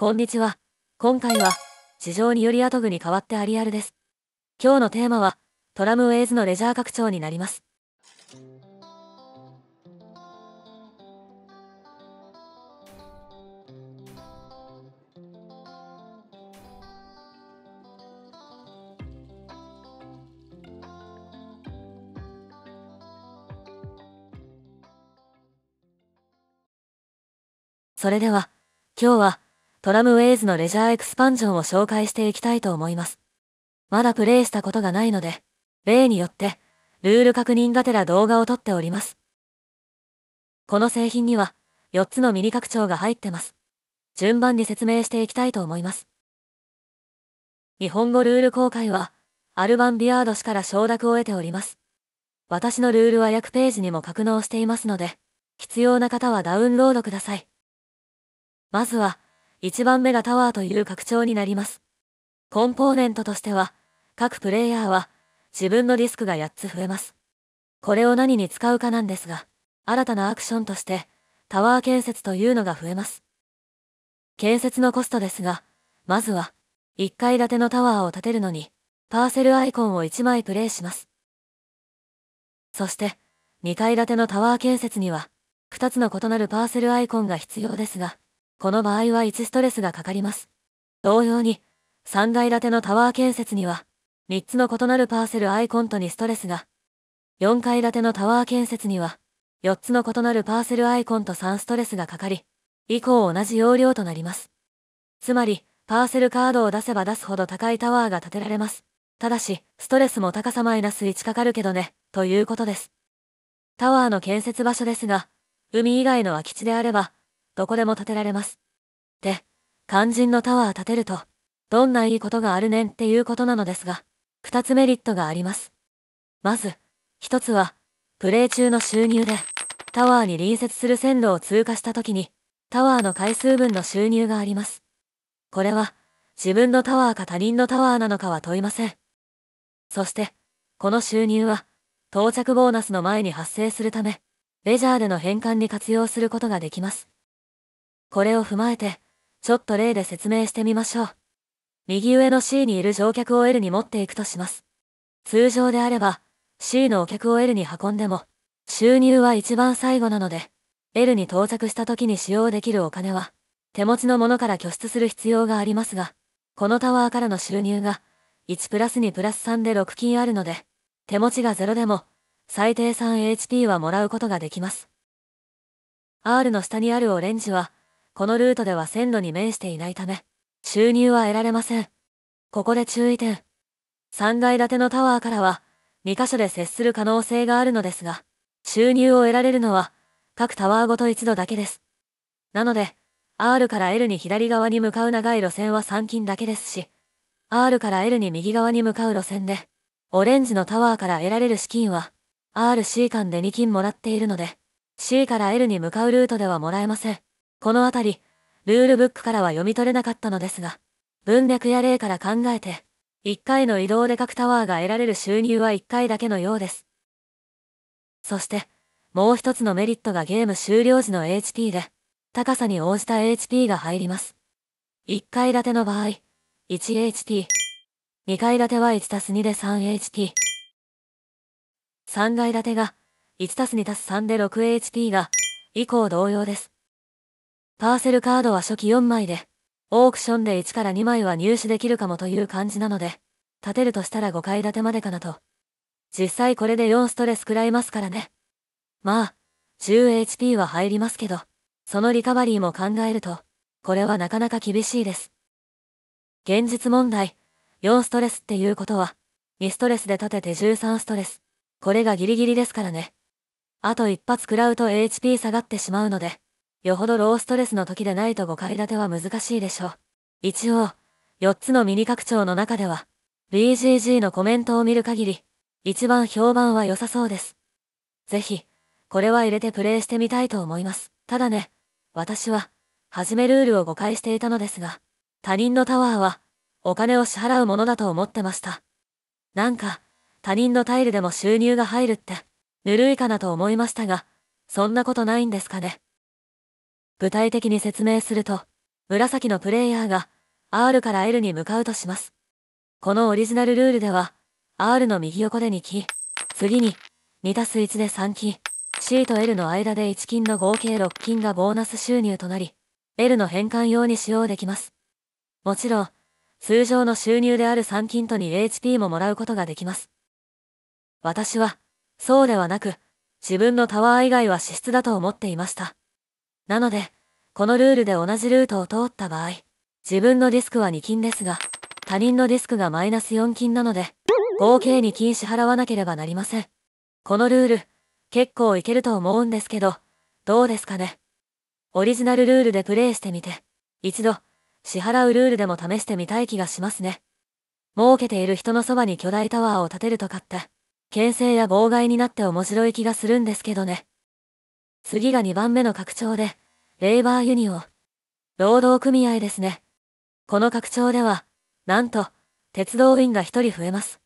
こんにちは。今回は、地上によりアトグに代わってアリアルです。今日のテーマは、トラムウェイズのレジャー拡張になります。それでは、今日は、トラムウェイズのレジャーエクスパンジョンを紹介していきたいと思います。まだプレイしたことがないので、例によって、ルール確認がてら動画を撮っております。この製品には、4つのミニ拡張が入ってます。順番に説明していきたいと思います。日本語ルール公開は、アルバン・ビアード氏から承諾を得ております。私のルールは約ページにも格納していますので、必要な方はダウンロードください。まずは、1番目がタワーという拡張になります。コンポーネントとしては、各プレイヤーは自分のディスクが8つ増えます。これを何に使うかなんですが、新たなアクションとしてタワー建設というのが増えます。建設のコストですが、まずは1階建てのタワーを建てるのにパーセルアイコンを1枚プレイします。そして2階建てのタワー建設には2つの異なるパーセルアイコンが必要ですが、この場合は1ストレスがかかります。同様に、3階建てのタワー建設には、3つの異なるパーセルアイコントにストレスが、4階建てのタワー建設には、4つの異なるパーセルアイコンと3ストレスがかかり、以降同じ容量となります。つまり、パーセルカードを出せば出すほど高いタワーが建てられます。ただし、ストレスも高さマイナス1かかるけどね、ということです。タワーの建設場所ですが、海以外の空き地であれば、どこでも建てられます。って、肝心のタワー建てると、どんないいことがあるねんっていうことなのですが、二つメリットがあります。まず、一つは、プレイ中の収入で、タワーに隣接する線路を通過した時に、タワーの回数分の収入があります。これは、自分のタワーか他人のタワーなのかは問いません。そして、この収入は、到着ボーナスの前に発生するため、レジャーでの返還に活用することができます。これを踏まえて、ちょっと例で説明してみましょう。右上の C にいる乗客を L に持っていくとします。通常であれば、C のお客を L に運んでも、収入は一番最後なので、L に到着した時に使用できるお金は、手持ちのものから拠出する必要がありますが、このタワーからの収入が、1プラス2プラス3で6金あるので、手持ちが0でも、最低 3HP はもらうことができます。R の下にあるオレンジは、このルートでは線路に面していないため、収入は得られません。ここで注意点。3階建てのタワーからは、2カ所で接する可能性があるのですが、収入を得られるのは、各タワーごと一度だけです。なので、R から L に左側に向かう長い路線は3金だけですし、R から L に右側に向かう路線で、オレンジのタワーから得られる資金は、RC 間で2金もらっているので、C から L に向かうルートではもらえません。このあたり、ルールブックからは読み取れなかったのですが、文脈や例から考えて、1回の移動で各タワーが得られる収入は1回だけのようです。そして、もう一つのメリットがゲーム終了時の HP で、高さに応じた HP が入ります。1階建ての場合、1HP。2階建ては1たす2で 3HP。3階建てが1たす2たす3で 6HP が、以降同様です。パーセルカードは初期4枚で、オークションで1から2枚は入手できるかもという感じなので、建てるとしたら5階建てまでかなと。実際これで4ストレス食らいますからね。まあ、10HP は入りますけど、そのリカバリーも考えると、これはなかなか厳しいです。現実問題、4ストレスっていうことは、2ストレスで立てて13ストレス。これがギリギリですからね。あと一発食らうと HP 下がってしまうので、よほどローストレスの時でないと5階建ては難しいでしょう。一応、4つのミニ拡張の中では、BGG のコメントを見る限り、一番評判は良さそうです。ぜひ、これは入れてプレイしてみたいと思います。ただね、私は、はじめルールを誤解していたのですが、他人のタワーは、お金を支払うものだと思ってました。なんか、他人のタイルでも収入が入るって、ぬるいかなと思いましたが、そんなことないんですかね。具体的に説明すると、紫のプレイヤーが R から L に向かうとします。このオリジナルルールでは、R の右横で2キ次に2たす1で3金、C と L の間で1金の合計6金がボーナス収入となり、L の変換用に使用できます。もちろん、通常の収入である3金と 2HP ももらうことができます。私は、そうではなく、自分のタワー以外は資質だと思っていました。なので、このルールで同じルートを通った場合、自分のディスクは2金ですが、他人のディスクがマイナス4金なので、合計2金支払わなければなりません。このルール、結構いけると思うんですけど、どうですかね。オリジナルルールでプレイしてみて、一度、支払うルールでも試してみたい気がしますね。儲けている人のそばに巨大タワーを建てるとかって、牽制や妨害になって面白い気がするんですけどね。次が2番目の拡張で、レイバーユニオン、労働組合ですね。この拡張では、なんと、鉄道員が1人増えます。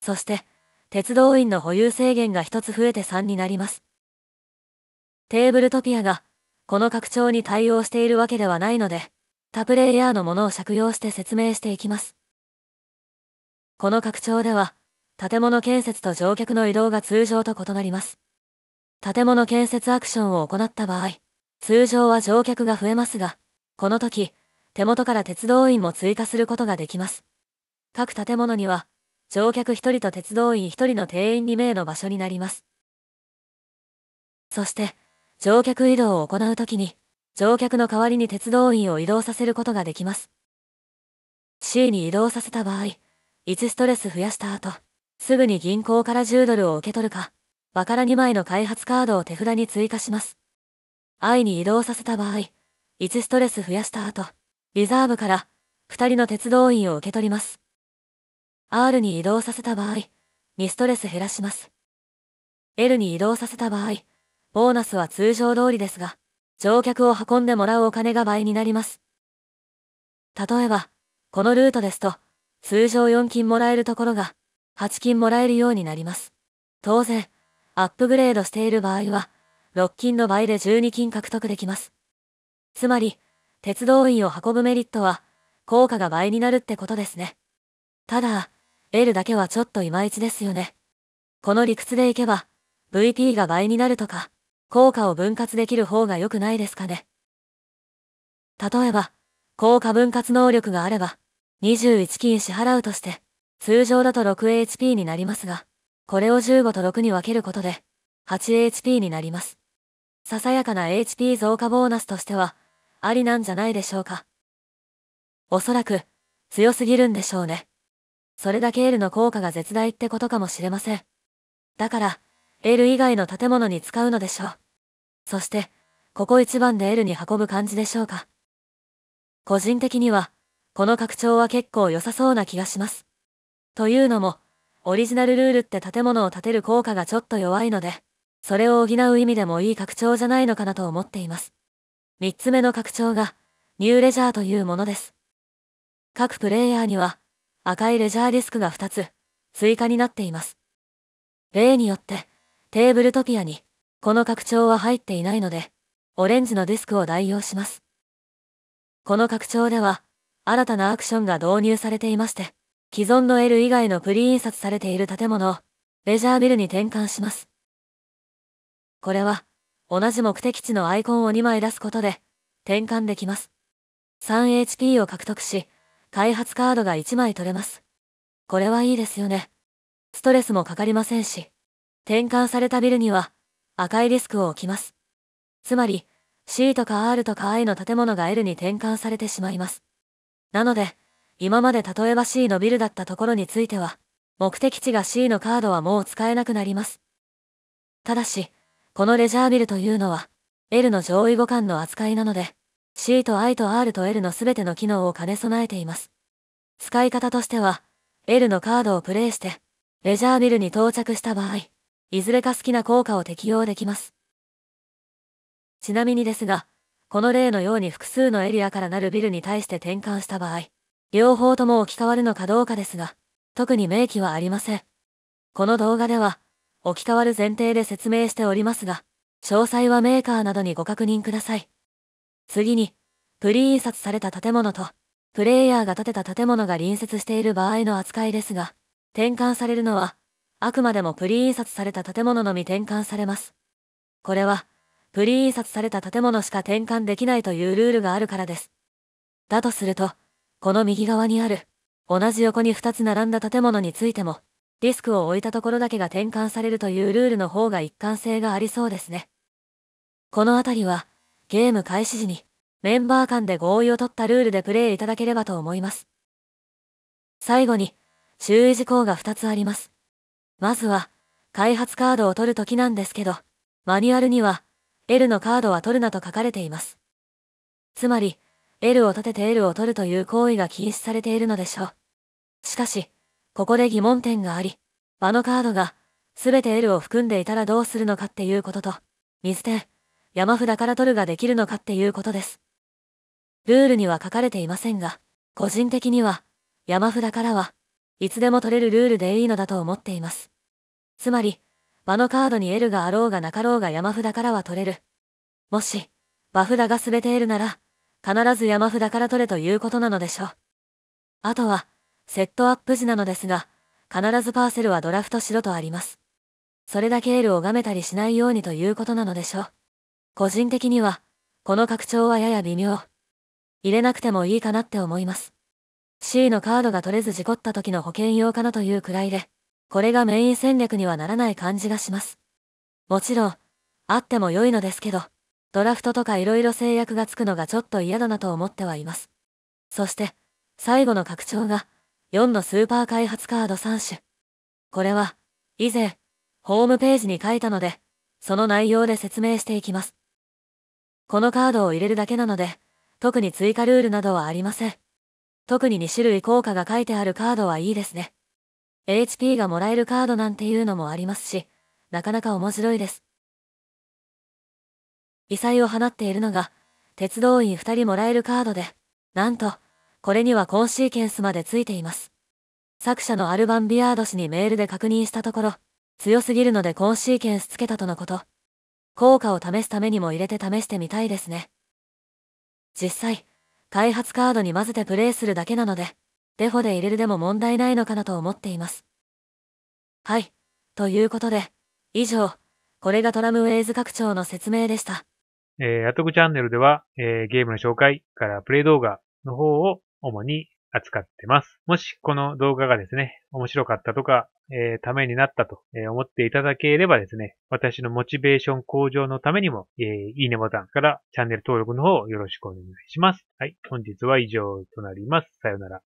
そして、鉄道員の保有制限が1つ増えて3になります。テーブルトピアが、この拡張に対応しているわけではないので、他プレイヤーのものを借用して説明していきます。この拡張では、建物建設と乗客の移動が通常と異なります。建物建設アクションを行った場合、通常は乗客が増えますが、この時、手元から鉄道員も追加することができます。各建物には、乗客1人と鉄道員1人の定員2名の場所になります。そして、乗客移動を行うときに、乗客の代わりに鉄道員を移動させることができます。C に移動させた場合、1ストレス増やした後、すぐに銀行から10ドルを受け取るか、わから2枚の開発カードを手札に追加します。愛に移動させた場合、1ストレス増やした後、リザーブから2人の鉄道員を受け取ります。R に移動させた場合、2ストレス減らします。L に移動させた場合、ボーナスは通常通りですが、乗客を運んでもらうお金が倍になります。例えば、このルートですと、通常4金もらえるところが、8金もらえるようになります。当然、アップグレードしている場合は、6金の倍で12金獲得できます。つまり、鉄道員を運ぶメリットは、効果が倍になるってことですね。ただ、L だけはちょっといまいちですよね。この理屈でいけば、VP が倍になるとか、効果を分割できる方が良くないですかね。例えば、効果分割能力があれば、21金支払うとして、通常だと 6HP になりますが、これを15と6に分けることで、8HP になります。ささやかな HP 増加ボーナスとしては、ありなんじゃないでしょうか。おそらく、強すぎるんでしょうね。それだけ L の効果が絶大ってことかもしれません。だから、L 以外の建物に使うのでしょう。そして、ここ一番で L に運ぶ感じでしょうか。個人的には、この拡張は結構良さそうな気がします。というのも、オリジナルルールって建物を建てる効果がちょっと弱いので、それを補う意味でもいい拡張じゃないのかなと思っています。3つ目の拡張が、ニューレジャーというものです。各プレイヤーには、赤いレジャーディスクが2つ、追加になっています。例によって、テーブルトピアに、この拡張は入っていないので、オレンジのディスクを代用します。この拡張では、新たなアクションが導入されていまして、既存の L 以外のプリ印刷されている建物、レジャービルに転換します。これは、同じ目的地のアイコンを2枚出すことで、転換できます。3HP を獲得し、開発カードが1枚取れます。これはいいですよね。ストレスもかかりませんし、転換されたビルには、赤いリスクを置きます。つまり、C とか R とか I の建物が L に転換されてしまいます。なので、今まで例えば C のビルだったところについては、目的地が C のカードはもう使えなくなります。ただし、このレジャービルというのは、L の上位互換の扱いなので、C と I と R と L の全ての機能を兼ね備えています。使い方としては、L のカードをプレイして、レジャービルに到着した場合、いずれか好きな効果を適用できます。ちなみにですが、この例のように複数のエリアからなるビルに対して転換した場合、両方とも置き換わるのかどうかですが、特に明記はありません。この動画では、置き換わる前提で説明しておりますが、詳細はメーカーなどにご確認ください。次に、プリ印刷された建物と、プレイヤーが建てた建物が隣接している場合の扱いですが、転換されるのは、あくまでもプリ印刷された建物のみ転換されます。これは、プリ印刷された建物しか転換できないというルールがあるからです。だとすると、この右側にある、同じ横に2つ並んだ建物についても、リスクを置いたところだけが転換されるというルールの方が一貫性がありそうですね。この辺りは、ゲーム開始時に、メンバー間で合意を取ったルールでプレイいただければと思います。最後に、注意事項が2つあります。まずは、開発カードを取るときなんですけど、マニュアルには、L のカードは取るなと書かれています。つまり、L を立てて L を取るという行為が禁止されているのでしょう。しかし、ここで疑問点があり、場のカードが、すべて L を含んでいたらどうするのかっていうことと、水点、山札から取るができるのかっていうことです。ルールには書かれていませんが、個人的には、山札からは、いつでも取れるルールでいいのだと思っています。つまり、場のカードに L があろうがなかろうが山札からは取れる。もし、場札が全て L なら、必ず山札から取れということなのでしょう。あとは、セットアップ時なのですが、必ずパーセルはドラフトしろとあります。それだけエルを拝めたりしないようにということなのでしょう。個人的には、この拡張はやや微妙。入れなくてもいいかなって思います。C のカードが取れず事故った時の保険用かなというくらいで、これがメイン戦略にはならない感じがします。もちろん、あっても良いのですけど。ドラフトとか色々制約がつくのがちょっと嫌だなと思ってはいます。そして、最後の拡張が、4のスーパー開発カード3種。これは、以前、ホームページに書いたので、その内容で説明していきます。このカードを入れるだけなので、特に追加ルールなどはありません。特に2種類効果が書いてあるカードはいいですね。HP がもらえるカードなんていうのもありますし、なかなか面白いです。異彩を放っているのが、鉄道員2人もらえるカードで、なんと、これにはコンシーケンスまでついています。作者のアルバン・ビアード氏にメールで確認したところ、強すぎるのでコンシーケンスつけたとのこと。効果を試すためにも入れて試してみたいですね。実際、開発カードに混ぜてプレイするだけなので、デフォで入れるでも問題ないのかなと思っています。はい。ということで、以上、これがトラムウェイズ拡張の説明でした。えー、アトくチャンネルでは、えー、ゲームの紹介からプレイ動画の方を主に扱ってます。もしこの動画がですね、面白かったとか、えー、ためになったと思っていただければですね、私のモチベーション向上のためにも、えー、いいねボタンからチャンネル登録の方よろしくお願いします。はい、本日は以上となります。さようなら。